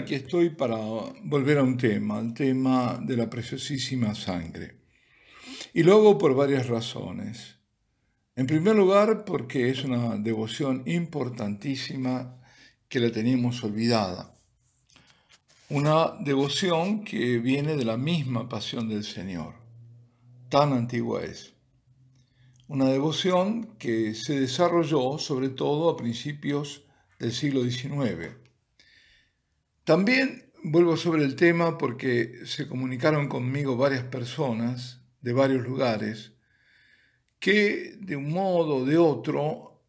Aquí estoy para volver a un tema, al tema de la preciosísima sangre. Y lo hago por varias razones. En primer lugar, porque es una devoción importantísima que la teníamos olvidada. Una devoción que viene de la misma pasión del Señor. Tan antigua es. Una devoción que se desarrolló sobre todo a principios del siglo XIX también vuelvo sobre el tema porque se comunicaron conmigo varias personas de varios lugares que de un modo o de otro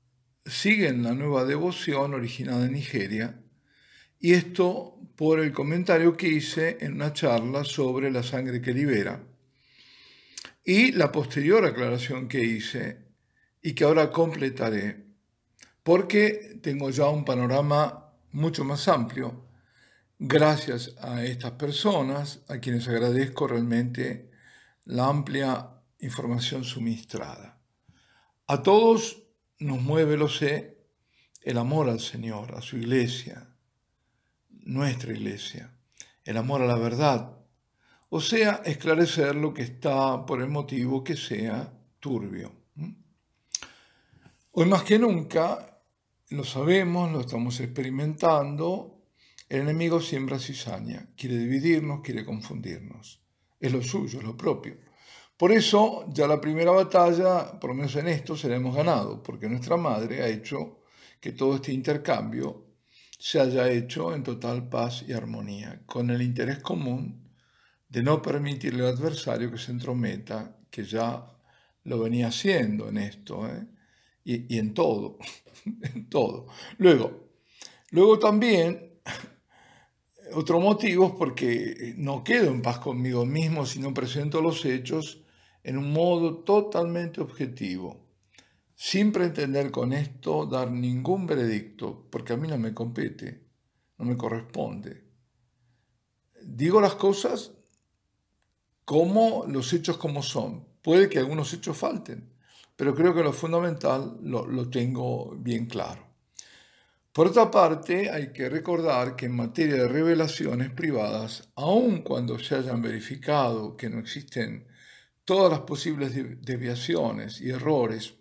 siguen la nueva devoción originada en Nigeria y esto por el comentario que hice en una charla sobre la sangre que libera y la posterior aclaración que hice y que ahora completaré porque tengo ya un panorama mucho más amplio gracias a estas personas, a quienes agradezco realmente la amplia información suministrada. A todos nos mueve, lo sé, el amor al Señor, a su iglesia, nuestra iglesia, el amor a la verdad, o sea, esclarecer lo que está por el motivo que sea turbio. Hoy más que nunca, lo sabemos, lo estamos experimentando, el enemigo siembra cizaña, quiere dividirnos, quiere confundirnos. Es lo suyo, es lo propio. Por eso ya la primera batalla, por lo menos en esto, seremos ganado, porque nuestra madre ha hecho que todo este intercambio se haya hecho en total paz y armonía, con el interés común de no permitirle al adversario que se entrometa, que ya lo venía haciendo en esto, ¿eh? y, y, en todo, en todo. Luego, luego también otro motivo es porque eh, no quedo en paz conmigo mismo, si no presento los hechos en un modo totalmente objetivo, sin pretender con esto dar ningún veredicto, porque a mí no me compete, no me corresponde. Digo las cosas como los hechos como son. Puede que algunos hechos falten, pero creo que lo fundamental lo tengo bien claro. Por otra parte, hay que recordar que en materia de revelaciones privadas, aun cuando se hayan verificado que no existen todas las posibles desviaciones y errores,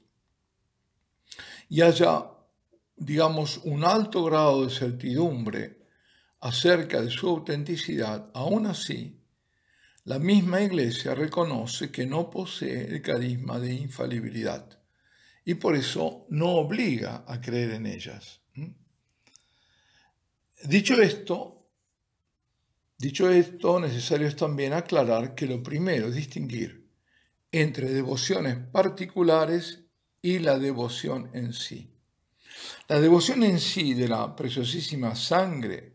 y haya, digamos, un alto grado de certidumbre acerca de su autenticidad, aún así, la misma Iglesia reconoce que no posee el carisma de infalibilidad y por eso no obliga a creer en ellas. ¿Mm? Dicho esto, dicho esto, necesario es también aclarar que lo primero es distinguir entre devociones particulares y la devoción en sí. La devoción en sí de la preciosísima sangre,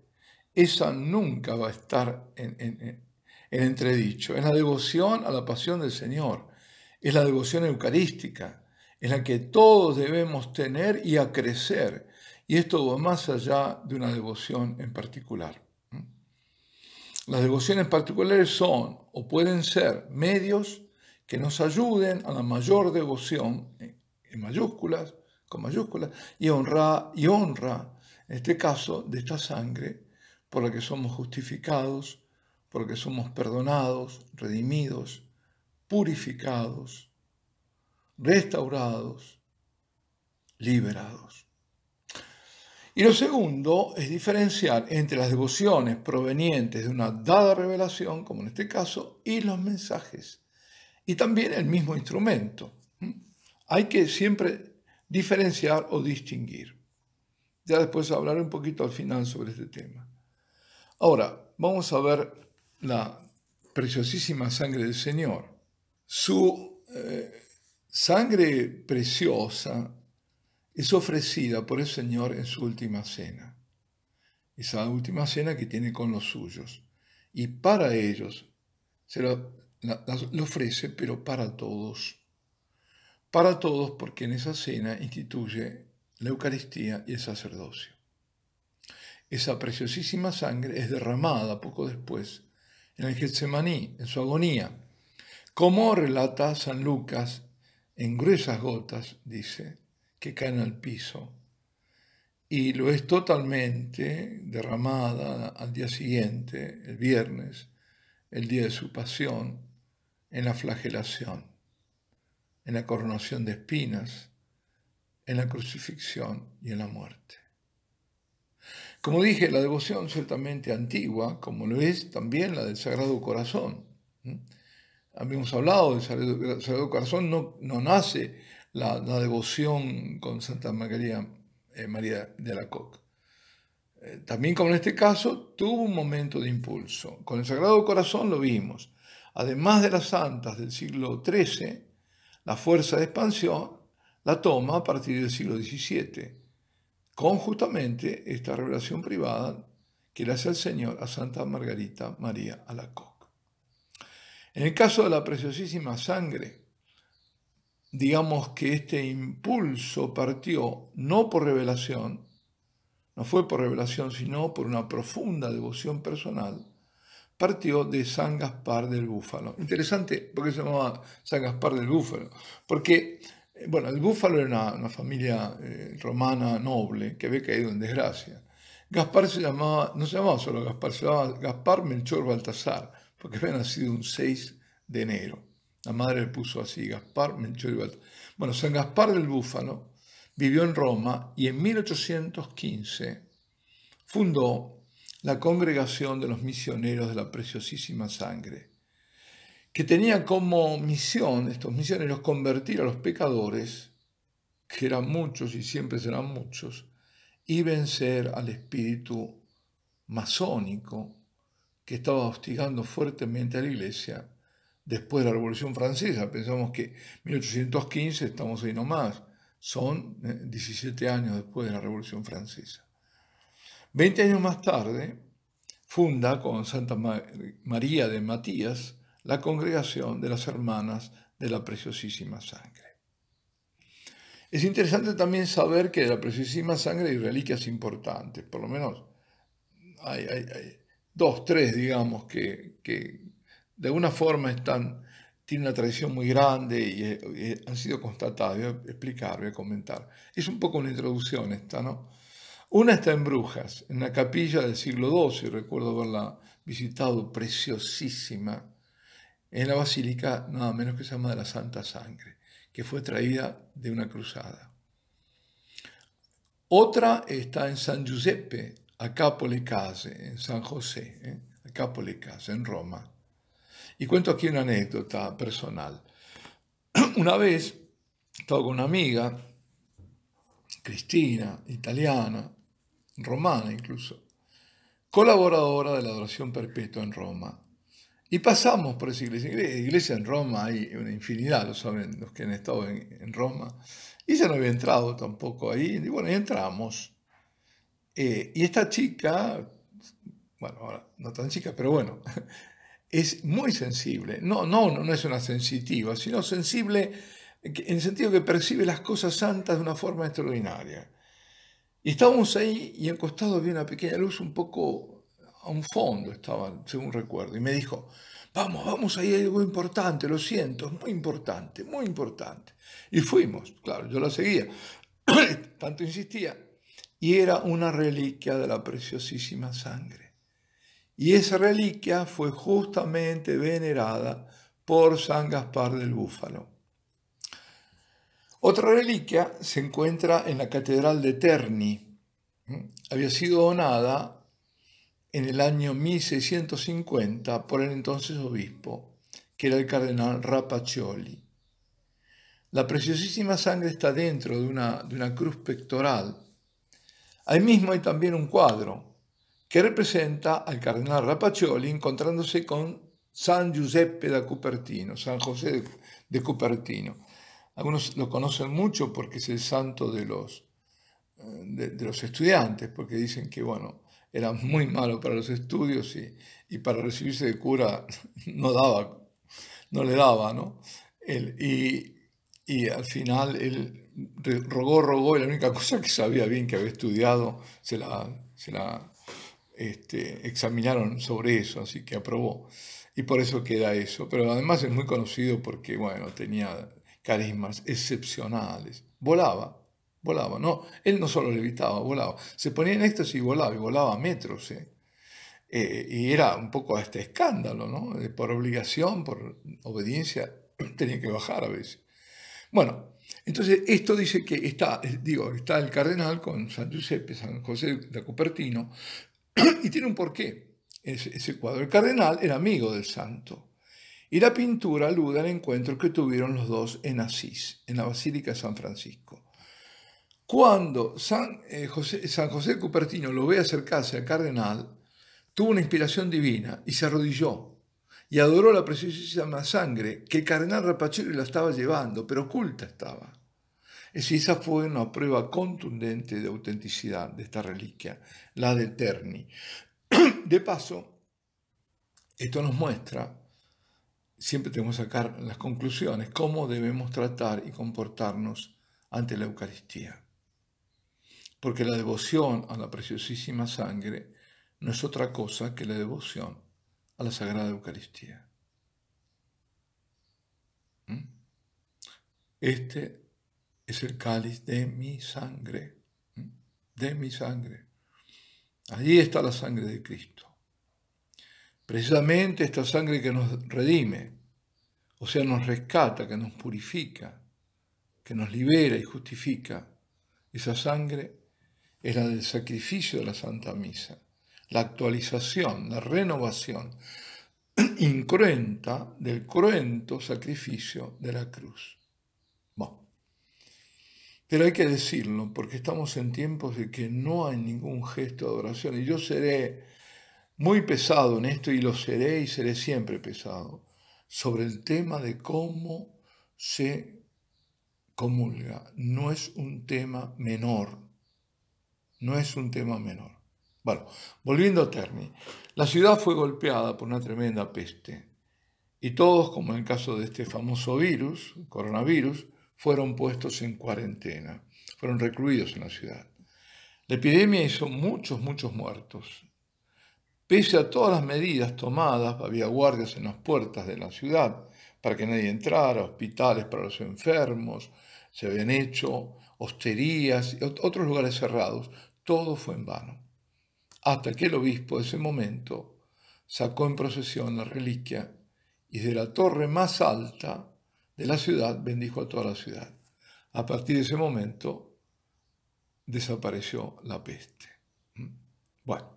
esa nunca va a estar en, en entredicho. Es la devoción a la pasión del Señor, es la devoción eucarística, es la que todos debemos tener y acrecer y esto va más allá de una devoción en particular. Las devociones particulares son o pueden ser medios que nos ayuden a la mayor devoción, eh, en mayúsculas, con mayúsculas, y honra, y honra, en este caso, de esta sangre por la que somos justificados, por la que somos perdonados, redimidos, purificados, restaurados, liberados. Y lo segundo es diferenciar entre las devociones provenientes de una dada revelación, como en este caso, y los mensajes. Y también el mismo instrumento. ¿Mm? Hay que siempre diferenciar o distinguir. Ya después hablaré un poquito al final sobre este tema. Ahora, vamos a ver la preciosísima sangre del Señor. Su eh, sangre preciosa es ofrecida por el Señor en su última cena. Esa última cena que tiene con los suyos. Y para ellos se lo, la, ofrece, pero para todos. Para todos porque en esa cena instituye la Eucaristía y el sacerdocio. Esa preciosísima sangre es derramada poco después en el Getsemaní, en su agonía. Como relata San Lucas en gruesas gotas, dice, que caen al piso y lo es totalmente derramada al día siguiente, el viernes, el día de su pasión, en la flagelación, en la coronación de espinas, en la crucifixión y en la muerte. Como dije, la devoción ciertamente antigua, como lo es también la del Sagrado Corazón. Habíamos hablado del Sagrado Corazón, no, no nace la, devoción con Santa Margarita eh, María de la Coque. Eh, también como en este caso, tuvo un momento de impulso. Con el Sagrado Corazón lo vimos. Además de las santas del siglo XIII, la fuerza de expansión la toma a partir del siglo XVII, con justamente esta revelación privada que le hace el Señor a Santa Margarita María la Alacoque. En el caso de la preciosísima sangre digamos que este impulso partió no por revelación, no fue por revelación, sino por una profunda devoción personal, partió de San Gaspar del Búfalo. Interesante, porque se llamaba San Gaspar del Búfalo? Porque, eh, bueno, el Búfalo era una, familia eh, romana noble que había caído en desgracia. Gaspar se llamaba, no se llamaba solo Gaspar, se llamaba Gaspar Melchor Baltasar, porque había nacido un 6 de enero. La madre le puso así, Gaspar Bueno, San Gaspar del Búfalo vivió en Roma y en 1815 fundó la Congregación de los Misioneros de la Preciosísima Sangre, que tenía como misión, estos misioneros, convertir a los pecadores, que eran muchos y siempre serán muchos, y vencer al espíritu masónico que estaba hostigando fuertemente a la iglesia después de la Revolución Francesa. Pensamos que 1815 estamos ahí nomás, son 17 eh, años después de la Revolución Francesa. Veinte años más tarde, funda con Santa María de Matías la congregación de las hermanas de la preciosísima sangre. Es interesante también saber que de la preciosísima sangre hay reliquias importantes, por lo menos hay, dos, tres, digamos, que, que de alguna forma están, tienen una tradición muy grande y, eh, eh, han sido constatadas. Voy a explicar, voy a comentar. Es un poco una introducción esta, ¿no? Una está en Brujas, en la capilla del siglo XII, recuerdo haberla visitado, preciosísima, en la basílica nada menos que se llama de la Santa Sangre, que fue traída de una cruzada. Otra está en San Giuseppe, a Capole Case, en San José, a Capole Case, en Roma. Y cuento aquí una anécdota personal. Una vez estaba con una amiga, Cristina, italiana, romana incluso, colaboradora de la adoración perpetua en Roma. Y pasamos por esa iglesia. Iglesia en Roma hay una infinidad, lo saben los que han estado en, Roma. Y ella no había entrado tampoco ahí. Y bueno, entramos. Eh, y esta chica, bueno, ahora no tan chica, pero bueno, es muy sensible, no, no, no es una sensitiva, sino sensible en el sentido que percibe las cosas santas de una forma extraordinaria. Y estábamos ahí y al costado había una pequeña luz un poco a un fondo, estaba, según recuerdo, y me dijo, vamos, vamos, ahí hay algo importante, lo siento, muy importante, muy importante. Y fuimos, claro, yo la seguía, tanto insistía, y era una reliquia de la preciosísima sangre y esa reliquia fue justamente venerada por San Gaspar del Búfalo. Otra reliquia se encuentra en la Catedral de Terni. ¿Mm? Había sido donada en el año 1650 por el entonces obispo, que era el cardenal Rapaccioli. La preciosísima sangre está dentro de una, de una cruz pectoral. Ahí mismo hay también un cuadro que representa al cardenal Rapacholi encontrándose con San Giuseppe da Cupertino, San José de, Cupertino. Algunos lo conocen mucho porque es el santo de los, eh, los estudiantes, porque dicen que, bueno, era muy malo para los estudios y, y, para recibirse de cura no daba, no le daba, ¿no? y, al final él rogó, rogó, y la única cosa que sabía bien que había estudiado se la, se la este, examinaron sobre eso, así que aprobó. Y por eso queda eso. Pero además es muy conocido porque, bueno, tenía carismas excepcionales. Volaba, volaba. No, él no solo levitaba, volaba. Se ponía en éxtasis y volaba, y volaba a metros. ¿eh? Eh, y era un poco este escándalo, ¿no? Por obligación, por obediencia, tenía que bajar a veces. Bueno, entonces esto dice que está, digo, está el cardenal con San Giuseppe, San José de Cupertino, y tiene un porqué. Ese, ese cuadro. El cardenal era amigo del santo. Y la pintura alude al encuentro que tuvieron los dos en Asís, en la Basílica de San Francisco. Cuando San, eh, José, San Cupertino lo ve acercarse al cardenal, tuvo una inspiración divina y se arrodilló y adoró la preciosa sangre que el cardenal Rapachiri la estaba llevando, pero oculta estaba. Esa fue una prueba contundente de autenticidad de esta reliquia, la de Terni. De paso, esto nos muestra, siempre tenemos que sacar las conclusiones, cómo debemos tratar y comportarnos ante la Eucaristía. Porque la devoción a la preciosísima sangre no es otra cosa que la devoción a la Sagrada Eucaristía. ¿Mm? Este es el cáliz de mi sangre, de mi sangre. Allí está la sangre de Cristo. Precisamente esta sangre que nos redime, o sea, nos rescata, que nos purifica, que nos libera y justifica. Esa sangre es la del sacrificio de la Santa Misa, la actualización, la renovación incruenta del cruento sacrificio de la cruz. Pero hay que decirlo, porque estamos en tiempos de que no hay ningún gesto de adoración. Y yo seré muy pesado en esto y lo seré y seré siempre pesado sobre el tema de cómo se comulga. No es un tema menor. No es un tema menor. Bueno, volviendo a Terni. La ciudad fue golpeada por una tremenda peste. Y todos, como en el caso de este famoso virus, coronavirus, fueron puestos en cuarentena, fueron recluidos en la ciudad. La epidemia hizo muchos, muchos muertos. Pese a todas las medidas tomadas, había guardias en las puertas de la ciudad para que nadie entrara, hospitales para los enfermos, se habían hecho hosterías y otros lugares cerrados. Todo fue en vano. Hasta que el obispo de ese momento sacó en procesión la reliquia y de la torre más alta de la ciudad, bendijo a toda la ciudad. A partir de ese momento desapareció la peste. ¿Mm? Bueno.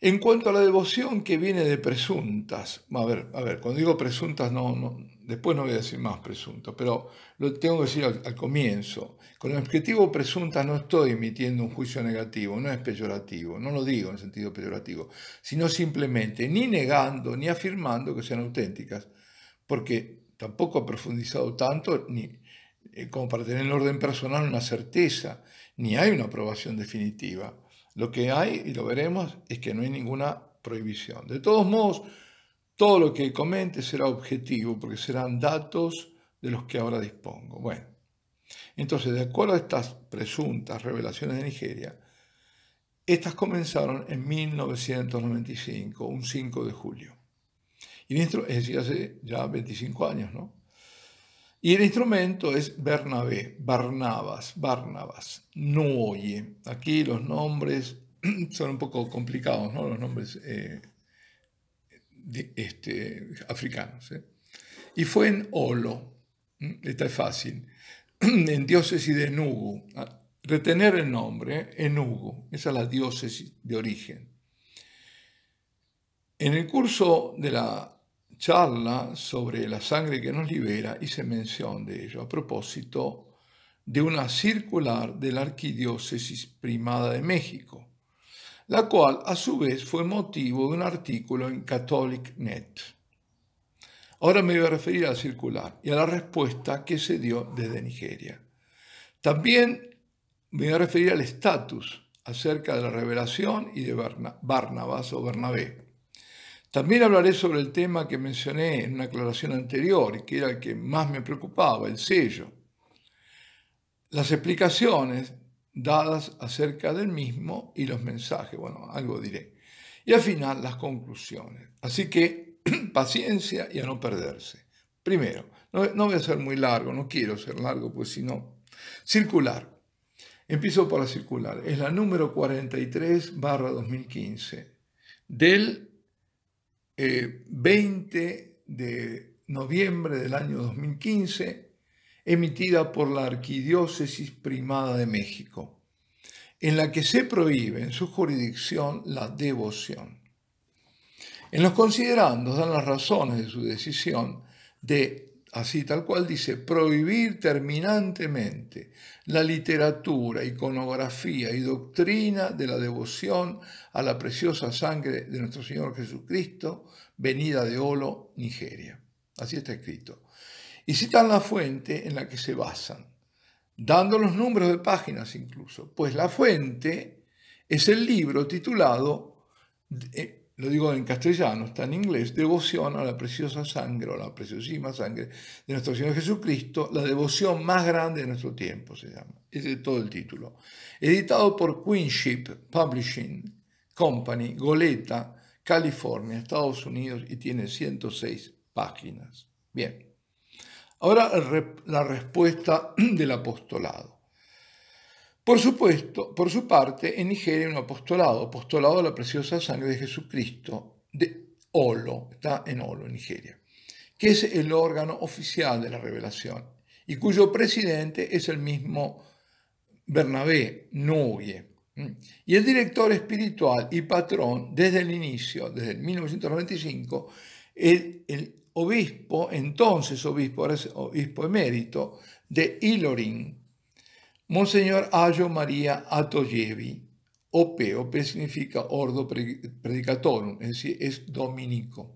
En cuanto a la devoción que viene de presuntas, a ver, a ver, cuando digo presuntas, no, después no voy a decir más presuntas, pero lo tengo que decir al, comienzo. Con el objetivo presuntas no estoy emitiendo un juicio negativo, no es peyorativo, no lo digo en sentido peyorativo, sino simplemente ni negando ni afirmando que sean auténticas, porque tampoco ha profundizado tanto ni, eh, como para tener en orden personal una certeza, ni hay una aprobación definitiva. Lo que hay, y lo veremos, es que no hay ninguna prohibición. De todos modos, todo lo que comente será objetivo, porque serán datos de los que ahora dispongo. Bueno, entonces, de acuerdo a estas presuntas revelaciones de Nigeria, estas comenzaron en 1995, un 5 de julio es decir, hace ya 25 años, ¿no? Y el instrumento es Bernabé, Barnabas, Barnabas, no Aquí los nombres son un poco complicados, ¿no? Los nombres eh, este, africanos. ¿eh? Y fue en Olo, esta es fácil, en diócesis de Nugu. Ah, retener el nombre, ¿eh? en Enugu, esa es la diócesis de origen. En el curso de la charla sobre la sangre que nos libera, y se menciona de ello a propósito de una circular de la Arquidiócesis Primada de México, la cual a su vez fue motivo de un artículo en Catholic Net. Ahora me voy a referir a la circular y a la respuesta que se dio desde Nigeria. También me voy a referir al estatus acerca de la revelación y de Barnabas o Bernabé. También hablaré sobre el tema que mencioné en una aclaración anterior y que era el que más me preocupaba, el sello. Las explicaciones dadas acerca del mismo y los mensajes, bueno, algo diré. Y al final las conclusiones. Así que paciencia y a no perderse. Primero, no, voy a ser muy largo, no quiero ser largo, pues si no. Circular. Empiezo por la circular. Es la número 43 barra 2015 del 20 de noviembre del año 2015, emitida por la Arquidiócesis Primada de México, en la que se prohíbe en su jurisdicción la devoción. En los considerandos dan las razones de su decisión de así tal cual dice, prohibir terminantemente la literatura, iconografía y doctrina de la devoción a la preciosa sangre de nuestro Señor Jesucristo, venida de Olo, Nigeria. Así está escrito. Y citan la fuente en la que se basan, dando los números de páginas incluso, pues la fuente es el libro titulado eh, lo digo en castellano, está en inglés, devoción a la preciosa sangre o la preciosísima sangre de nuestro Señor Jesucristo, la devoción más grande de nuestro tiempo se llama. Ese es todo el título. Editado por Queenship Publishing Company, Goleta, California, Estados Unidos, y tiene 106 páginas. Bien. Ahora la respuesta del apostolado. Por supuesto, por su parte, en Nigeria un apostolado, apostolado de la preciosa sangre de Jesucristo de Olo, está en Olo, Nigeria, que es el órgano oficial de la revelación y cuyo presidente es el mismo Bernabé Nubie. Y el director espiritual y patrón desde el inicio, desde el 1995, el, el obispo, entonces obispo, ahora es obispo emérito de Ilorin, Monseñor Ayo María Atoyevi, OP, OP significa Ordo Predicatorum, es decir, es dominico.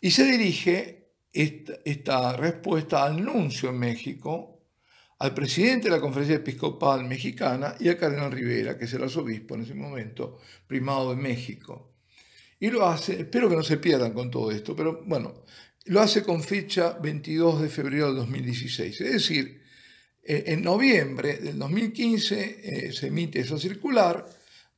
Y se dirige esta, respuesta al nuncio en México, al presidente de la Conferencia Episcopal Mexicana y a Cardenal Rivera, que es el arzobispo en ese momento, primado de México. Y lo hace, espero que no se pierdan con todo esto, pero bueno, lo hace con fecha 22 de febrero de 2016, es decir, eh, en noviembre del 2015 eh, se emite esa circular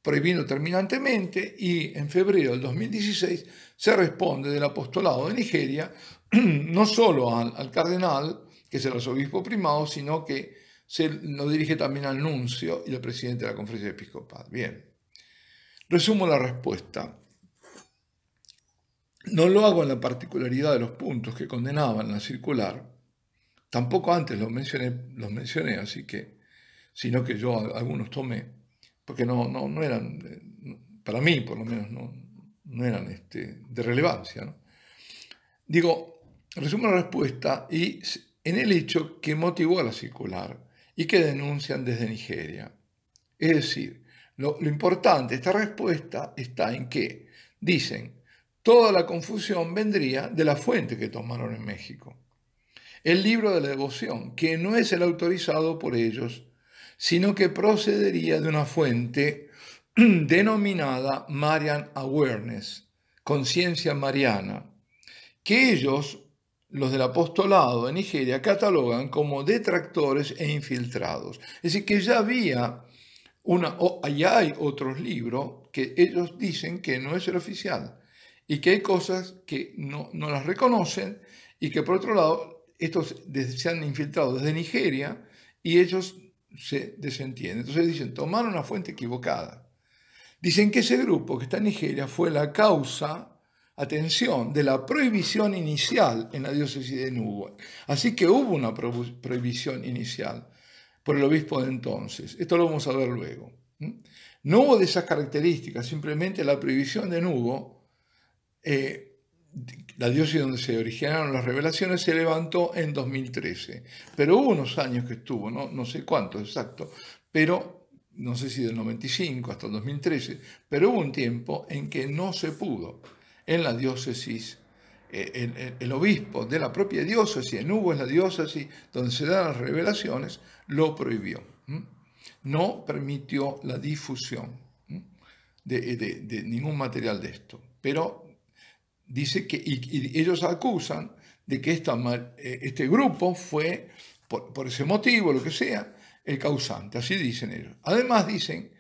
prohibido terminantemente y en febrero del 2016 se responde del apostolado de Nigeria no solo al, cardenal, que es el arzobispo primado, sino que se lo dirige también al nuncio y al presidente de la conferencia episcopal. Bien, resumo la respuesta. No lo hago en la particularidad de los puntos que condenaban la circular, Tampoco antes los mencioné, los mencioné, así que, sino que yo algunos tomé, porque no, no, eran, eh, para mí por lo menos, no, eran este, de relevancia. Digo, resumo la respuesta y en el hecho que motivó a la circular y que denuncian desde Nigeria. Es decir, lo, lo importante de esta respuesta está en que, dicen, toda la confusión vendría de la fuente que tomaron en México el libro de la devoción, que no es el autorizado por ellos, sino que procedería de una fuente denominada Marian Awareness, conciencia mariana, que ellos, los del apostolado en Nigeria, catalogan como detractores e infiltrados. Es decir, que ya había una, o allá hay otros libros que ellos dicen que no es el oficial y que hay cosas que no, no las reconocen y que por otro lado estos se han infiltrado desde Nigeria y ellos se desentienden. Entonces dicen, tomaron una fuente equivocada. Dicen que ese grupo que está en Nigeria fue la causa, atención, de la prohibición inicial en la diócesis de Nubo. Así que hubo una prohibición inicial por el obispo de entonces. Esto lo vamos a ver luego. No hubo de esas características, simplemente la prohibición de Nubo eh, la diócesis donde se originaron las revelaciones se levantó en 2013, pero hubo unos años que estuvo, no, no sé cuántos exacto, pero no sé si del 95 hasta el 2013, pero hubo un tiempo en que no se pudo en la diócesis eh, el, obispo de la propia diócesis, en Hugo es la diócesis donde se dan las revelaciones, lo prohibió. No permitió la difusión de, de, de ningún material de esto. Pero dice que y, ellos acusan de que eh, este grupo fue, por, ese motivo, lo que sea, el causante, así dicen ellos. Además dicen,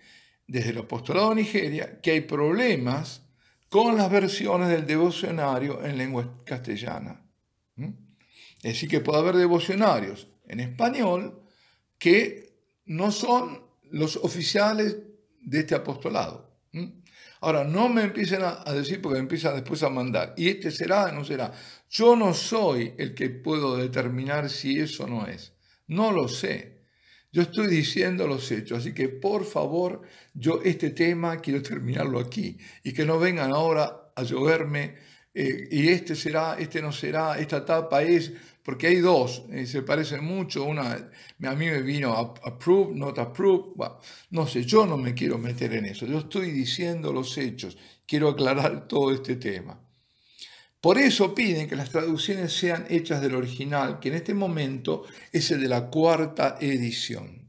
desde el apostolado de Nigeria, que hay problemas con las versiones del devocionario en lengua castellana. ¿Mm? Es decir, que puede haber devocionarios en español que no son los oficiales de este apostolado. ¿Mm? Ahora, no me empiecen a, decir porque me empiezan después a mandar. ¿Y este será? ¿No será? Yo no soy el que puedo determinar si eso no es. No lo sé. Yo estoy diciendo los hechos, así que por favor, yo este tema quiero terminarlo aquí y que no vengan ahora a lloverme eh, y este será, este no será, esta etapa es, porque hay dos, eh, se parecen mucho, una a mí me vino approve, not approve, no sé, yo no me quiero meter en eso, yo estoy diciendo los hechos, quiero aclarar todo este tema. Por eso piden que las traducciones sean hechas del original, que en este momento es el de la cuarta edición.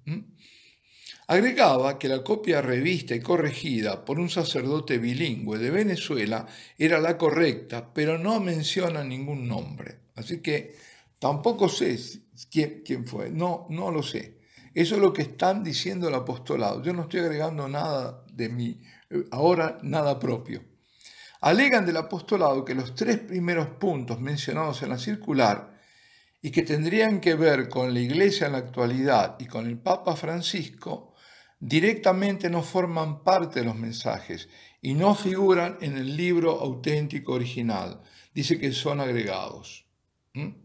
Agregaba que la copia revista y corregida por un sacerdote bilingüe de Venezuela era la correcta, pero no menciona ningún nombre. Así que Tampoco sé quién, fue, no, no lo sé. Eso es lo que están diciendo el apostolado. Yo no estoy agregando nada de mí, ahora nada propio. Alegan del apostolado que los tres primeros puntos mencionados en la circular y que tendrían que ver con la Iglesia en la actualidad y con el Papa Francisco, directamente no forman parte de los mensajes y no figuran en el libro auténtico original. Dice que son agregados. ¿Mm?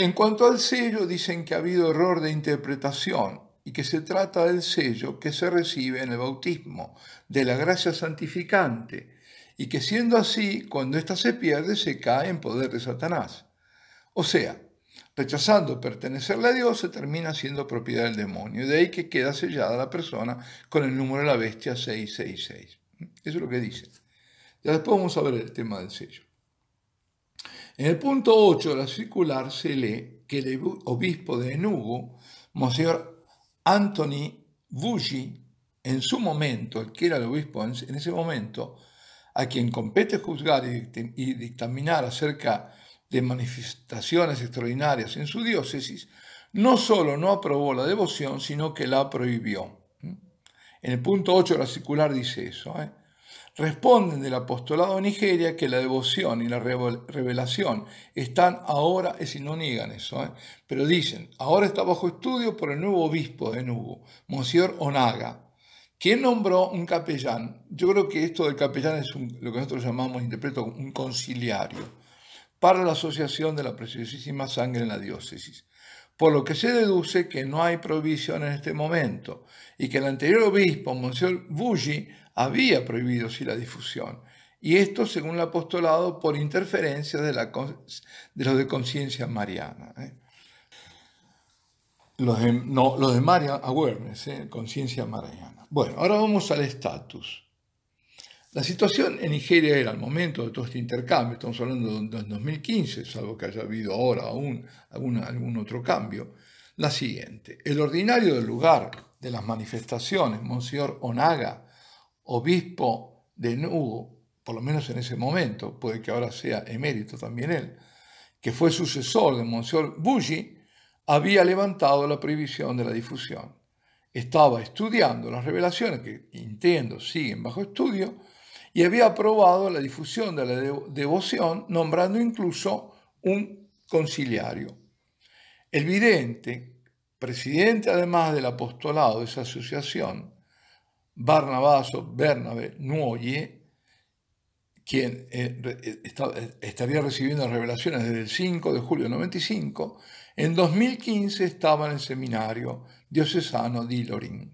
En cuanto al sello, dicen que ha habido error de interpretación y que se trata del sello que se recibe en el bautismo, de la gracia santificante, y que siendo así, cuando ésta se pierde, se cae en poder de Satanás. O sea, rechazando pertenecerle a Dios, se termina siendo propiedad del demonio, de ahí que queda sellada la persona con el número de la bestia 666. Eso es lo que dice. Ya después vamos a ver el tema del sello. En el punto 8 de la circular se lee que el obispo de Enugu, Monseñor Anthony Bougie, en su momento, el que era el obispo en ese momento, a quien compete juzgar y dictaminar acerca de manifestaciones extraordinarias en su diócesis, no solo no aprobó la devoción, sino que la prohibió. ¿Mm? En el punto 8 de la circular dice eso. ¿eh? Responden del apostolado de Nigeria que la devoción y la revelación están ahora, es si no niegan eso, ¿eh? pero dicen, ahora está bajo estudio por el nuevo obispo de Nubo, Monsieur Onaga, quien nombró un capellán. Yo creo que esto del capellán es lo que nosotros llamamos, interpreto, un conciliario para la asociación de la preciosísima sangre en la diócesis por lo que se deduce que no hay prohibición en este momento y que el anterior obispo, Monsieur Bougie, había prohibido sí la difusión, y esto según el apostolado por interferencia de, la, de los de conciencia mariana. ¿eh? Los no, los de Marian Awareness, ¿eh? conciencia mariana. Bueno, ahora vamos al estatus. La situación en Nigeria era al momento de todo este intercambio, estamos hablando de 2015, salvo que haya habido ahora aún algún, algún otro cambio, la siguiente. El ordinario del lugar de las manifestaciones, Monseñor Onaga, obispo de Nugo, por lo menos en ese momento, puede que ahora sea emérito también él, que fue sucesor de Monsieur Bully, había levantado la prohibición de la difusión. Estaba estudiando las revelaciones, que entiendo siguen bajo estudio, y había aprobado la difusión de la devoción, nombrando incluso un conciliario. El vidente, presidente además del apostolado de esa asociación, Barnabaso, Bernabé, Nuoye, quien eh, eh, eh, estaría recibiendo revelaciones desde el 5 de julio de 95, en 2015 estaba en el seminario diocesano de Ilorín.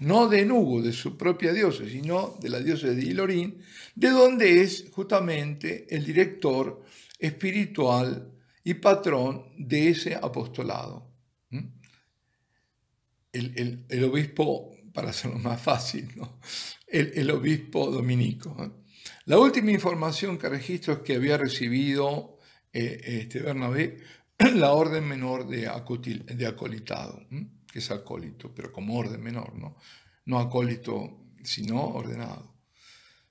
No de Nugo, de su propia diócesis, sino de la diócesis de Ilorín, de donde es justamente el director espiritual y patrón de ese apostolado. el obispo para hacerlo más fácil, el, obispo dominico. La última información que registro es que había recibido eh, este Bernabé la orden menor de, acólito, de acolitado, que es acólito, pero como orden menor, No acólito, sino ordenado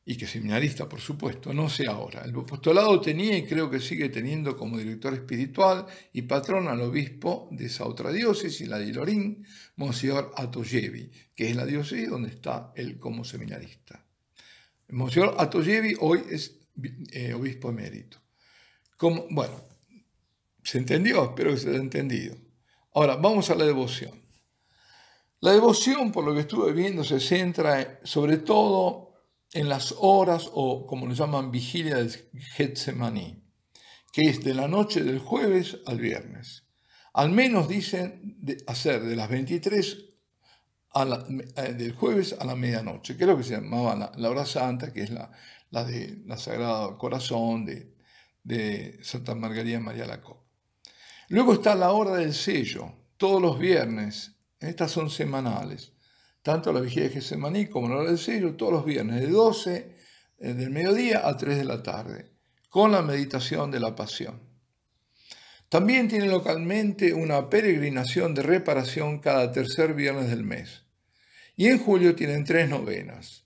y que seminarista, por supuesto, no sé ahora. El apostolado tenía y creo que sigue teniendo como director espiritual y patrón al obispo de esa otra diócesis, la de Lorín, Monseñor Atoyevi, que es la diócesis donde está él como seminarista. Monseñor Atoyevi hoy es eh, obispo emérito. Como, bueno, se entendió, espero que se haya entendido. Ahora, vamos a la devoción. La devoción, por lo que estuve viendo, se centra eh, sobre todo en las horas o como lo llaman vigilia de Getsemaní, que es de la noche del jueves al viernes. Al menos dicen de hacer de las 23 eh, del jueves a la medianoche, que es lo que se llamaba la, hora santa, que es la, la de la Sagrada Corazón de, de Santa Margarita María Lacoc. Luego está la hora del sello, todos los viernes, estas son semanales, tanto la vigilia de Getsemaní como la de del sello, todos los viernes, de 12 eh, del mediodía a 3 de la tarde, con la meditación de la pasión. También tienen localmente una peregrinación de reparación cada tercer viernes del mes. Y en julio tienen tres novenas.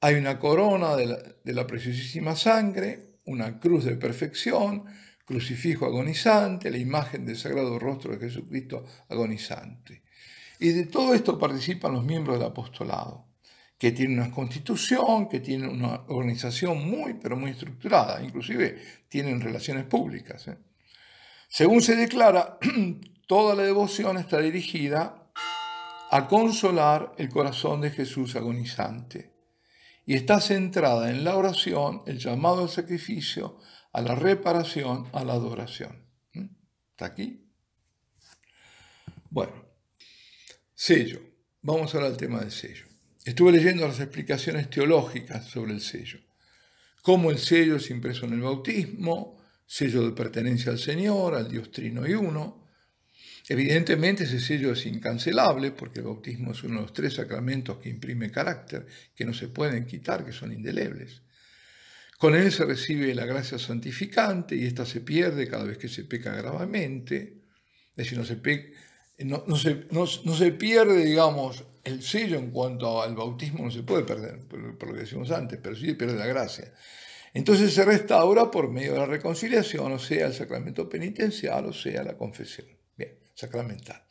Hay una corona de la preciosísima sangre, una cruz de perfección, crucifijo agonizante, la imagen del sagrado rostro de Jesucristo agonizante. Y de todo esto participan los miembros del apostolado, que tienen una constitución, que tienen una organización muy, pero muy estructurada, inclusive tienen relaciones públicas. ¿eh? Según se declara, toda la devoción está dirigida a consolar el corazón de Jesús agonizante y está centrada en la oración, el llamado al sacrificio, a la reparación, a la adoración. ¿eh? ¿Está aquí? Bueno, Sello. Vamos ahora al tema del sello. Estuve leyendo las explicaciones teológicas sobre el sello. Cómo el sello es impreso en el bautismo, sello de pertenencia al Señor, al Dios Trino y Uno. Evidentemente ese sello es incancelable porque el bautismo es uno de los tres sacramentos que imprime carácter, que no se pueden quitar, que son indelebles. Con él se recibe la gracia santificante y ésta se pierde cada vez que se peca gravemente. Es decir, no se peca eh, no, se, no, se, pierde, digamos, el sello en cuanto al bautismo, no se puede perder, por, lo que decimos antes, pero sí se pierde la gracia. Entonces se restaura por medio de la reconciliación, o sea, el sacramento penitencial, o sea, la confesión. Bien, sacramental.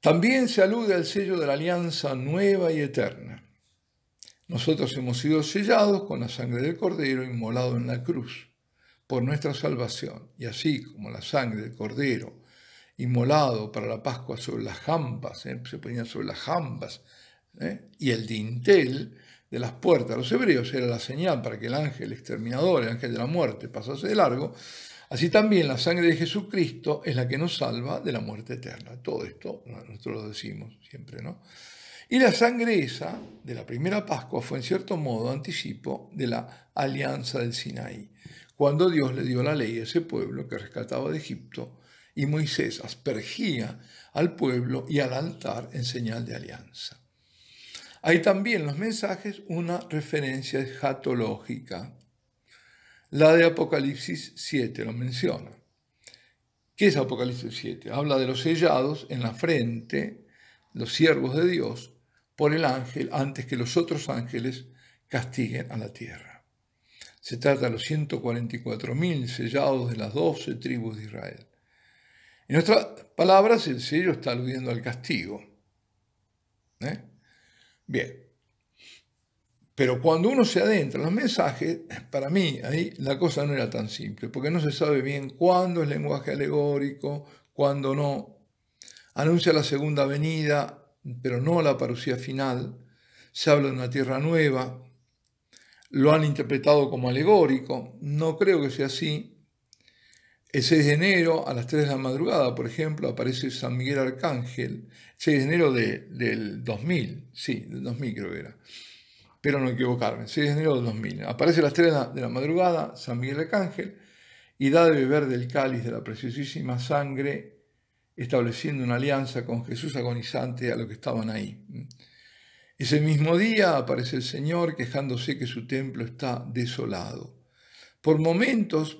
También se alude al sello de la alianza nueva y eterna. Nosotros hemos sido sellados con la sangre del Cordero inmolado en la cruz por nuestra salvación, y así como la sangre del Cordero molado para la Pascua sobre las jambas, ¿eh? se ponían sobre las jambas, ¿eh? y el dintel de las puertas. Los hebreos era la señal para que el ángel exterminador, el ángel de la muerte, pasase de largo. Así también la sangre de Jesucristo es la que nos salva de la muerte eterna. Todo esto nosotros lo decimos siempre, ¿no? Y la sangre esa de la primera Pascua fue en cierto modo anticipo de la alianza del Sinaí, cuando Dios le dio la ley a ese pueblo que rescataba de Egipto y Moisés aspergía al pueblo y al altar en señal de alianza. Hay también en los mensajes una referencia escatológica. La de Apocalipsis 7 lo menciona. ¿Qué es Apocalipsis 7? Habla de los sellados en la frente, los siervos de Dios, por el ángel antes que los otros ángeles castiguen a la tierra. Se trata de los 144.000 sellados de las 12 tribus de Israel. En otras palabras, el sello está aludiendo al castigo. ¿eh? Bien. Pero cuando uno se adentra en los mensajes, para mí ahí la cosa no era tan simple, porque no se sabe bien cuándo es lenguaje alegórico, cuándo no. Anuncia la segunda venida, pero no la parucía final. Se habla de una tierra nueva. Lo han interpretado como alegórico. No creo que sea así. El 6 de enero, a las 3 de la madrugada, por ejemplo, aparece San Miguel Arcángel. 6 de enero del 2000, sí, del 2000 creo que era. Pero no equivocarme, 6 de enero del 2000. Aparece a las 3 de la, de la madrugada San Miguel Arcángel y da de beber del cáliz de la preciosísima sangre, estableciendo una alianza con Jesús agonizante a los que estaban ahí. Ese mismo día aparece el Señor quejándose que su templo está desolado. Por momentos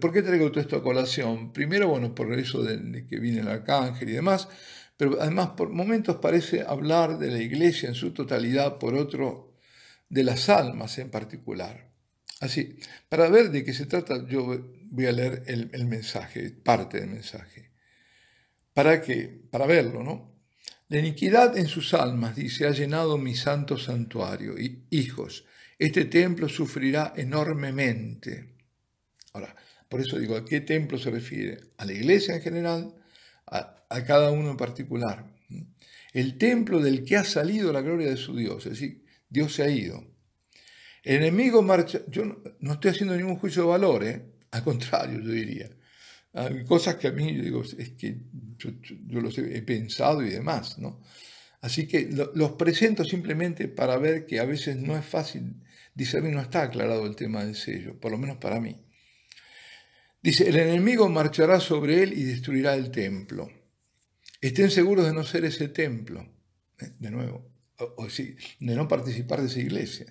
¿Por qué traigo todo esto a colación? Primero, bueno, por eso de, que viene el arcángel y demás, pero además por momentos parece hablar de la iglesia en su totalidad, por otro, de las almas en particular. Así, para ver de qué se trata, yo voy a leer el, mensaje, parte del mensaje. ¿Para qué? Para verlo, ¿no? La iniquidad en sus almas, dice, ha llenado mi santo santuario. Y, hijos, este templo sufrirá enormemente. Ahora, por eso digo, ¿a qué templo se refiere? A la iglesia en general, a, cada uno en particular. El templo del que ha salido la gloria de su Dios, es decir, Dios se ha ido. El enemigo marcha, yo no, estoy haciendo ningún juicio de valor, ¿eh? al contrario, yo diría. cosas que a mí, yo digo, es que yo, los he, pensado y demás, ¿no? Así que los presento simplemente para ver que a veces no es fácil discernir, no está aclarado el tema del sello, por lo menos para mí. Dice, el enemigo marchará sobre él y destruirá el templo. Estén seguros de no ser ese templo, ¿eh? de nuevo, o, sí, de no participar de esa iglesia.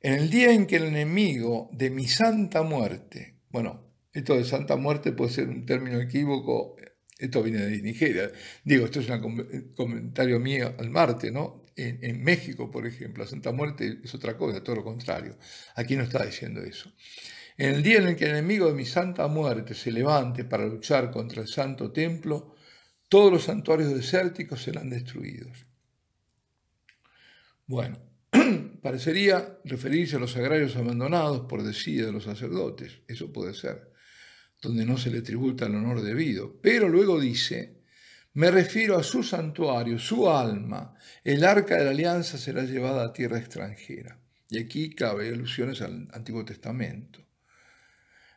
En el día en que el enemigo de mi santa muerte, bueno, esto de santa muerte puede ser un término equívoco, esto viene de Nigeria, digo, esto es un eh, comentario mío al Marte, ¿no? En, México, por ejemplo, la Santa Muerte es otra cosa, todo lo contrario. Aquí no está diciendo eso. En el día en el que el enemigo de mi santa muerte se levante para luchar contra el santo templo, todos los santuarios desérticos serán destruidos. Bueno, parecería referirse a los agrarios abandonados por decía de los sacerdotes, eso puede ser, donde no se le tributa el honor debido, pero luego dice, me refiero a su santuario, su alma, el arca de la alianza será llevada a tierra extranjera. Y aquí cabe alusiones al Antiguo Testamento.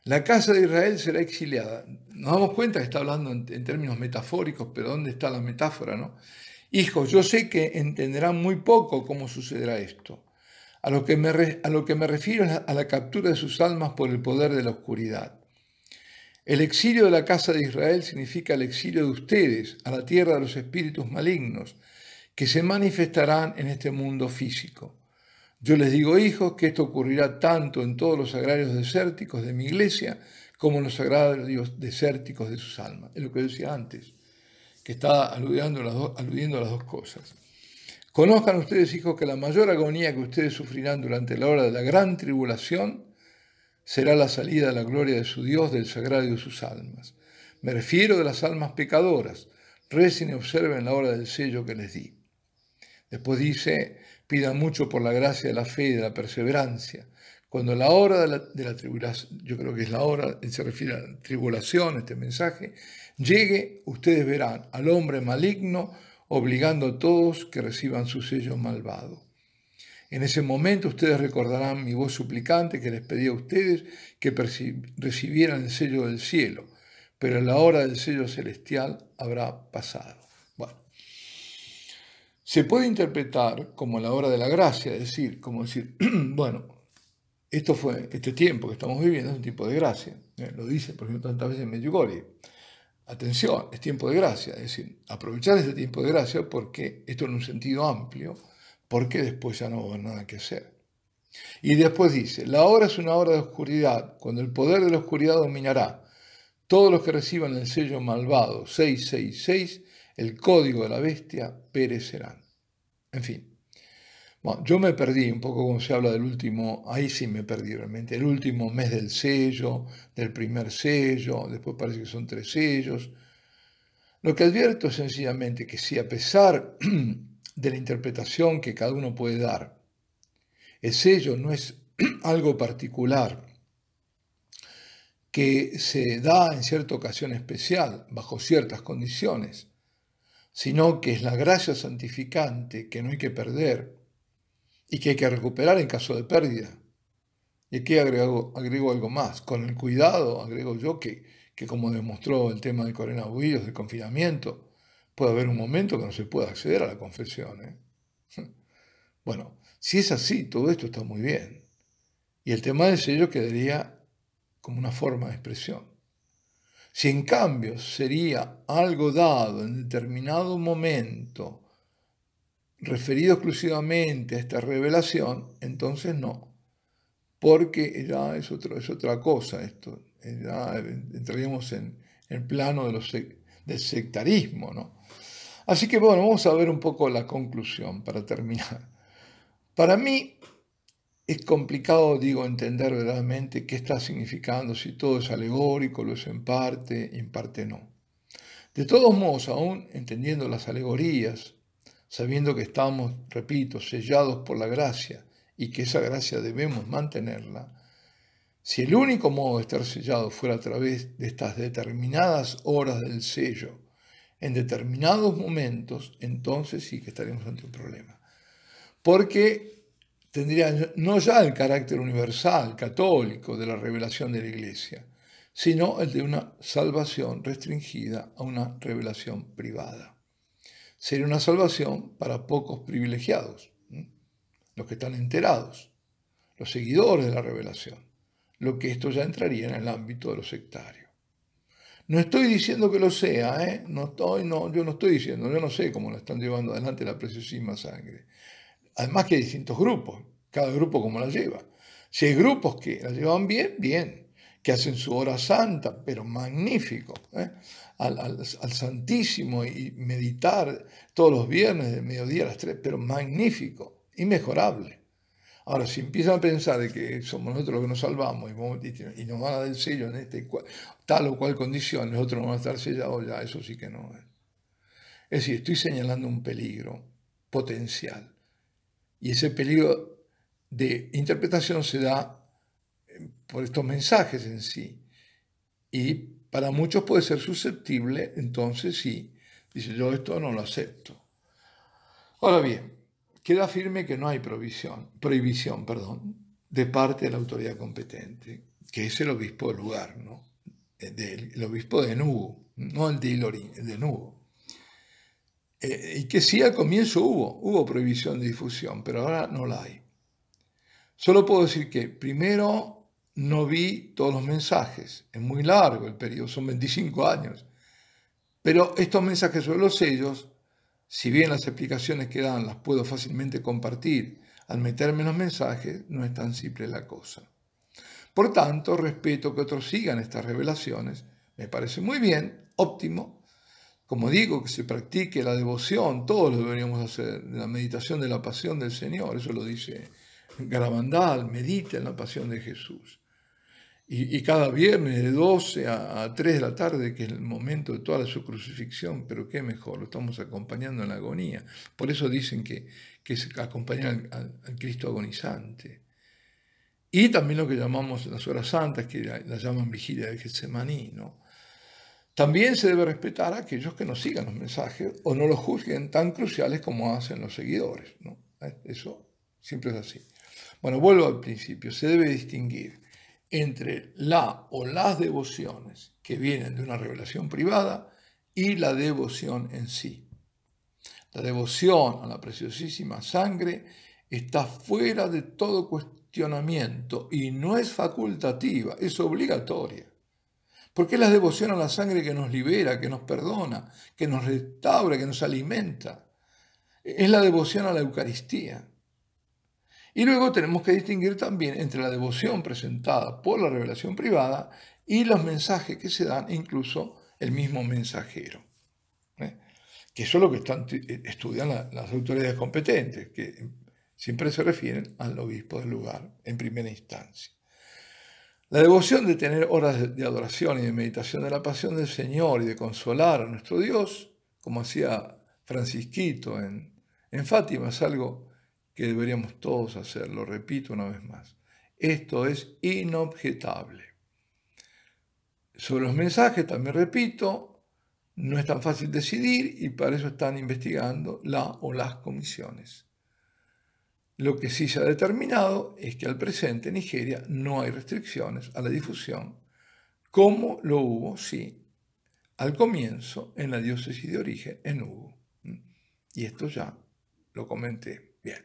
La casa de Israel será exiliada. Nos damos cuenta que está hablando en, términos metafóricos, pero ¿dónde está la metáfora? No? Hijos, yo sé que entenderán muy poco cómo sucederá esto. A lo que a lo que me refiero es a la captura de sus almas por el poder de la oscuridad. El exilio de la casa de Israel significa el exilio de ustedes a la tierra de los espíritus malignos, que se manifestarán en este mundo físico. Yo les digo, hijos, que esto ocurrirá tanto en todos los agrarios desérticos de mi iglesia como en los sagrarios desérticos de sus almas. Es lo que decía antes, que estaba aludiendo a las, aludiendo a las dos cosas. Conozcan ustedes, hijos, que la mayor agonía que ustedes sufrirán durante la hora de la gran tribulación será la salida a la gloria de su Dios del sagrario de sus almas. Me refiero de las almas pecadoras. Recen y observen la hora del sello que les di. Después dice, Pida mucho por la gracia de la fe y de la perseverancia. Cuando la hora de la, de la tribulación, yo creo que es la hora, se refiere a la tribulación, este mensaje, llegue, ustedes verán al hombre maligno obligando a todos que reciban su sello malvado. En ese momento ustedes recordarán mi voz suplicante que les pedí a ustedes que recibieran el sello del cielo, pero la hora del sello celestial habrá pasado. Se puede interpretar como la hora de la gracia, es decir, como decir, bueno, esto fue, este tiempo que estamos viviendo es un tiempo de gracia. ¿eh? Lo dice, por ejemplo, tantas veces Medjugorje. Atención, es tiempo de gracia, es decir, aprovechar este tiempo de gracia porque esto en un sentido amplio, porque después ya no va a haber nada que hacer. Y después dice, la hora es una hora de oscuridad, cuando el poder de la oscuridad dominará. Todos los que reciban el sello malvado 666 el código de la bestia, perecerán. En fin. yo me perdí un poco como se habla del último, ahí sí me perdí realmente, el último mes del sello, del primer sello, después parece que son tres sellos. Lo que advierto es sencillamente que si a pesar de la interpretación que cada uno puede dar, el sello no es algo particular que se da en cierta ocasión especial, bajo ciertas condiciones, sino que es la gracia santificante que no hay que perder y que hay que recuperar en caso de pérdida. Y aquí agrego, algo más, con el cuidado, agrego yo, que, que como demostró el tema de Corena Huillos, del confinamiento, puede haber un momento que no se pueda acceder a la confesión. ¿eh? Bueno, si es así, todo esto está muy bien. Y el tema del sello quedaría como una forma de expresión. Si en cambio sería algo dado en determinado momento referido exclusivamente a esta revelación, entonces no, porque ya es, es otra cosa esto, eh, ya entraríamos en el plano del sectarismo. ¿no? Así que bueno, vamos a ver un poco la conclusión para terminar. Para mí, es complicado, digo, entender verdaderamente qué está significando, si todo es alegórico, lo es en parte en parte no. De todos modos, aún entendiendo las alegorías, sabiendo que estamos, repito, sellados por la gracia y que esa gracia debemos mantenerla, si el único modo de estar sellado fuera a través de estas determinadas horas del sello, en determinados momentos, entonces sí que estaríamos ante un problema. Porque tendría no ya el carácter universal, católico, de la revelación de la Iglesia, sino el de una salvación restringida a una revelación privada. Sería una salvación para pocos privilegiados, los que están enterados, los seguidores de la revelación, lo que esto ya entraría en el ámbito de los sectarios. No estoy diciendo que lo sea, ¿eh? no estoy, no, yo no estoy diciendo, yo no sé cómo lo están llevando adelante la preciosísima sangre. Además que hay distintos grupos, cada grupo como la lleva. Si hay grupos que la llevan bien, bien, que hacen su hora santa, pero magnífico, ¿eh? al, Santísimo y meditar todos los viernes de mediodía a las tres, pero magnífico, inmejorable. Ahora, si empiezan a pensar de que somos nosotros los que nos salvamos y, nos van a dar el sello en este, tal o cual condición, nosotros no van a estar sellados, ya eso sí que no es. ¿eh? Es decir, estoy señalando un peligro potencial y ese peligro de interpretación se da eh, por estos mensajes en sí. Y para muchos puede ser susceptible, entonces sí, dice yo esto no lo acepto. Ahora bien, queda firme que no hay prohibición perdón, de parte de la autoridad competente, que es el obispo del lugar, ¿no? Eh, del, el obispo de Nubo, no el de Lorín, el de Nubo. Eh, y que sí al comienzo hubo, hubo prohibición de difusión, pero ahora no la hay. Solo puedo decir que primero no vi todos los mensajes, es muy largo el periodo, son 25 años, pero estos mensajes sobre los sellos, si bien las explicaciones que dan las puedo fácilmente compartir, al meterme en los mensajes no es tan simple la cosa. Por tanto, respeto que otros sigan estas revelaciones, me parece muy bien, óptimo, como digo, que se practique la devoción, todos lo deberíamos hacer, la meditación de la pasión del Señor, eso lo dice Garabandal, medita en la pasión de Jesús. Y, cada viernes de 12 a, 3 de la tarde, que es el momento de toda su crucifixión, pero qué mejor, lo estamos acompañando en la agonía. Por eso dicen que, que acompaña al, Cristo agonizante. Y también lo que llamamos las horas santas, que las llaman vigilia de Getsemaní, ¿no? También se debe respetar a aquellos que no sigan los mensajes o no los juzguen tan cruciales como hacen los seguidores. Eh, eso siempre es así. Bueno, vuelvo al principio. Se debe distinguir entre la o las devociones que vienen de una revelación privada y la devoción en sí. La devoción a la preciosísima sangre está fuera de todo cuestionamiento y no es facultativa, es obligatoria. Porque es la devoción a la sangre que nos libera, que nos perdona, que nos restaura, que nos alimenta. Es la devoción a la Eucaristía. Y luego tenemos que distinguir también entre la devoción presentada por la revelación privada y los mensajes que se dan, incluso el mismo mensajero. ¿eh? Que eso es lo que eh, estudian las autoridades competentes, que siempre se refieren al obispo del lugar en primera instancia. La devoción de tener horas de adoración y de meditación de la pasión del Señor y de consolar a nuestro Dios, como hacía Francisquito en, en Fátima, es algo que deberíamos todos hacer, lo repito una vez más. Esto es inobjetable. Sobre los mensajes, también repito, no es tan fácil decidir y para eso están investigando la o las comisiones. Lo que sí se ha determinado es que al presente en Nigeria no hay restricciones a la difusión, como lo hubo, sí, al comienzo en la diócesis de origen en Hugo. Y esto ya lo comenté. Bien.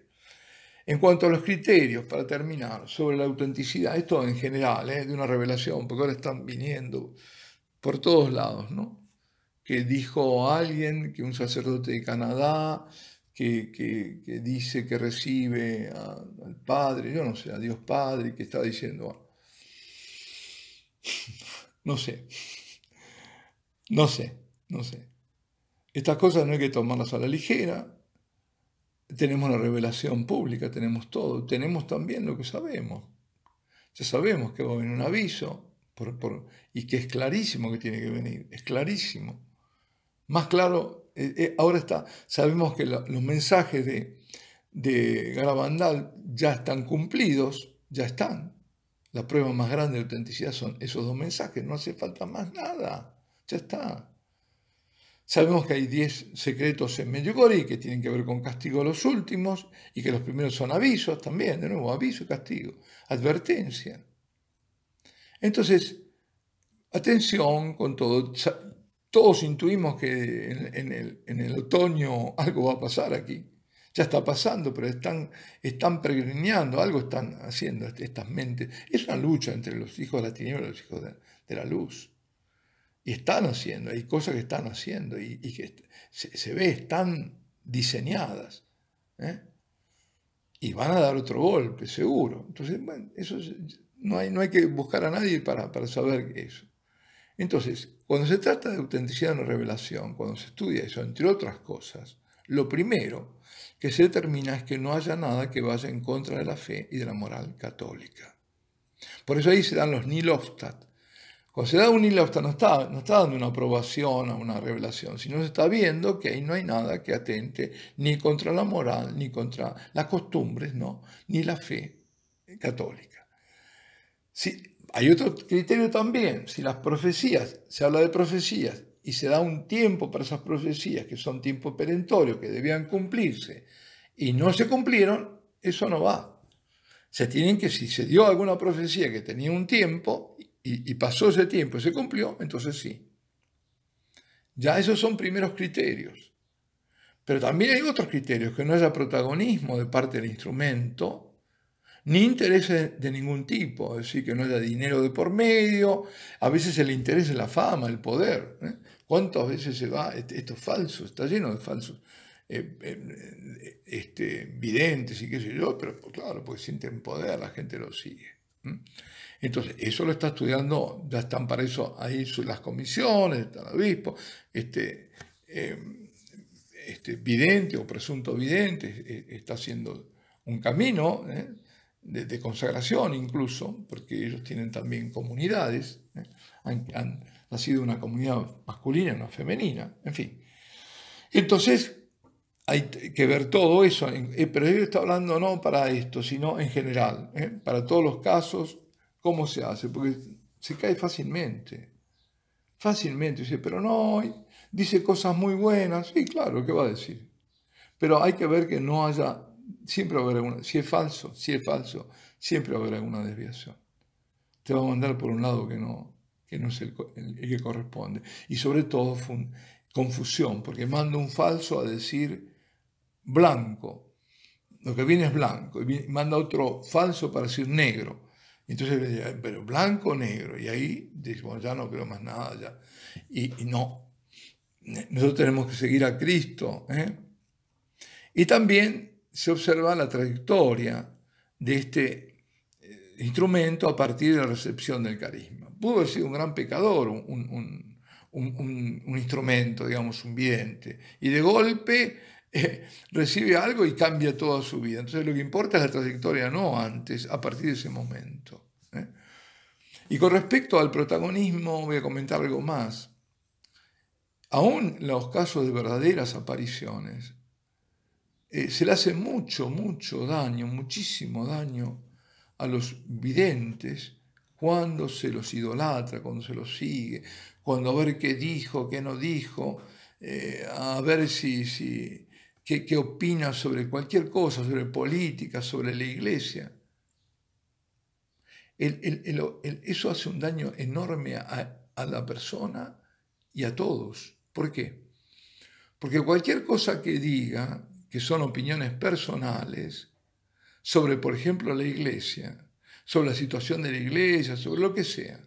En cuanto a los criterios, para terminar, sobre la autenticidad, esto en general, es ¿eh? de una revelación, porque ahora están viniendo por todos lados, ¿no? Que dijo alguien que un sacerdote de Canadá que, dice que recibe al Padre, yo no sé, a Dios Padre, que está diciendo, ah, no sé, no sé, no sé. Estas cosas no hay que tomarlas a la ligera. Tenemos la revelación pública, tenemos todo, tenemos también lo que sabemos. Ya sabemos que va a venir un aviso y que es clarísimo que tiene que venir, es clarísimo. Más claro eh, eh, ahora está, sabemos que los mensajes de, de Garabandal ya están cumplidos, ya están. La prueba más grande de autenticidad son esos dos mensajes, no hace falta más nada, ya está. Sabemos que hay 10 secretos en Medjugorje que tienen que ver con castigo a los últimos y que los primeros son avisos también, de nuevo, aviso, y castigo, advertencia. Entonces, atención con todo, todos intuimos que en, el, otoño algo va a pasar aquí. Ya está pasando, pero están, están pregrineando, algo están haciendo estas mentes. Es una lucha entre los hijos de la tiniebla y los hijos de, la luz. Y están haciendo, hay cosas que están haciendo y, que se, ve, están diseñadas. ¿eh? Y van a dar otro golpe, seguro. Entonces, bueno, eso no, hay, no hay que buscar a nadie para, para saber eso. Entonces, cuando se trata de autenticidad en la revelación, cuando se estudia eso, entre otras cosas, lo primero que se determina es que no haya nada que vaya en contra de la fe y de la moral católica. Por eso ahí se dan los niloftat. Cuando se da un niloftat no está, no está dando una aprobación a una revelación, sino se está viendo que ahí no hay nada que atente ni contra la moral, ni contra las costumbres, no, ni la fe católica. Si, hay otro criterio también. Si las profecías, se habla de profecías y se da un tiempo para esas profecías, que son tiempo perentorio, que debían cumplirse, y no se cumplieron, eso no va. Se tienen que, si se dio alguna profecía que tenía un tiempo y, y pasó ese tiempo y se cumplió, entonces sí. Ya esos son primeros criterios. Pero también hay otros criterios, que no haya protagonismo de parte del instrumento, ni intereses de ningún tipo, es decir, que no haya dinero de por medio, a veces el interés es la fama, el poder. ¿eh? ¿Cuántas veces se va? Este, esto es falso, está lleno de falsos eh, eh, este, videntes y qué sé yo, pero pues, claro, porque sienten poder, la gente lo sigue. Entonces, eso lo está estudiando, ya están para eso ahí las comisiones, está el obispo, este, este vidente o presunto vidente está haciendo un camino, ¿eh? de, consagración incluso, porque ellos tienen también comunidades, ¿eh? han, nacido una comunidad masculina, una femenina, en fin. Entonces, hay que ver todo eso, eh, pero yo está hablando no para esto, sino en general, ¿eh? para todos los casos, cómo se hace, porque se cae fácilmente, fácilmente, dice, pero no, dice cosas muy buenas, sí, claro, ¿qué va a decir? Pero hay que ver que no haya siempre va a haber alguna, si es falso, si es falso, siempre va a haber alguna desviación. Te va a mandar por un lado que no, que no es el, que corresponde. Y sobre todo confusión, porque manda un falso a decir blanco. Lo que viene es blanco. Y manda otro falso para decir negro. Entonces, pero blanco o negro. Y ahí ya no creo más nada. Ya. Y, y no. Nosotros tenemos que seguir a Cristo. ¿eh? Y también se observa la trayectoria de este eh, instrumento a partir de la recepción del carisma. Pudo haber sido un gran pecador, un, instrumento, digamos, un vidente, y de golpe eh, recibe algo y cambia toda su vida. Entonces lo que importa es la trayectoria, no antes, a partir de ese momento. ¿eh? Y con respecto al protagonismo, voy a comentar algo más. Aún los casos de verdaderas apariciones, eh, se le hace mucho, mucho daño, muchísimo daño a los videntes cuando se los idolatra, cuando se los sigue, cuando a ver qué dijo, qué no dijo, eh, a ver si, si qué, opina sobre cualquier cosa, sobre política, sobre la iglesia. eso hace un daño enorme a, a, la persona y a todos. ¿Por qué? Porque cualquier cosa que diga, que son opiniones personales sobre, por ejemplo, la iglesia, sobre la situación de la iglesia, sobre lo que sea.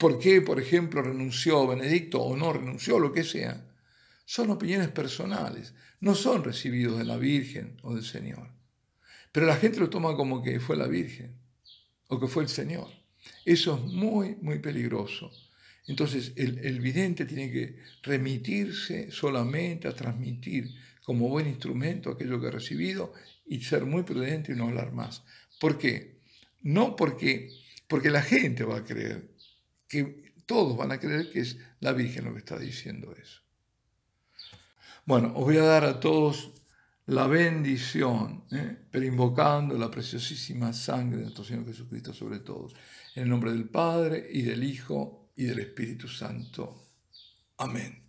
¿Por qué, por ejemplo, renunció Benedicto o no renunció, lo que sea? Son opiniones personales, no son recibidos de la Virgen o del Señor. Pero la gente lo toma como que fue la Virgen o que fue el Señor. Eso es muy, muy peligroso. Entonces el, el vidente tiene que remitirse solamente a transmitir como buen instrumento aquello que ha recibido y ser muy prudente y no hablar más. ¿Por qué? No porque, porque la gente va a creer, que todos van a creer que es la Virgen lo que está diciendo eso. Bueno, os voy a dar a todos la bendición, ¿eh? pero invocando la preciosísima sangre de nuestro Señor Jesucristo sobre todos. En el nombre del Padre y del Hijo y del Espíritu Santo. Amén.